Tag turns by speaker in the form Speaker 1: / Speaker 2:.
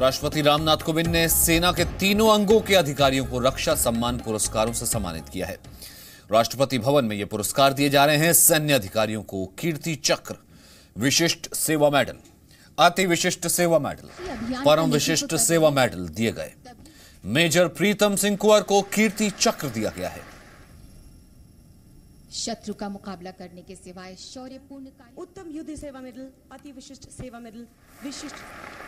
Speaker 1: राष्ट्रपति रामनाथ कोविंद ने सेना के तीनों अंगों के अधिकारियों को रक्षा सम्मान पुरस्कारों से सम्मानित किया है राष्ट्रपति भवन में ये पुरस्कार दिए जा रहे हैं सैन्य अधिकारियों को कीर्ति चक्र विशिष्ट सेवा मेडल अति विशिष्ट सेवा
Speaker 2: मेडल परम विशिष्ट
Speaker 1: सेवा मेडल दिए गए मेजर प्रीतम सिंह कुंवर को कीर्ति चक्र दिया गया है
Speaker 3: शत्रु का मुकाबला करने के सिवाय शौर्यपूर्ण
Speaker 4: उत्तम युद्ध सेवा मेडल अति विशिष्ट सेवा मेडल विशिष्ट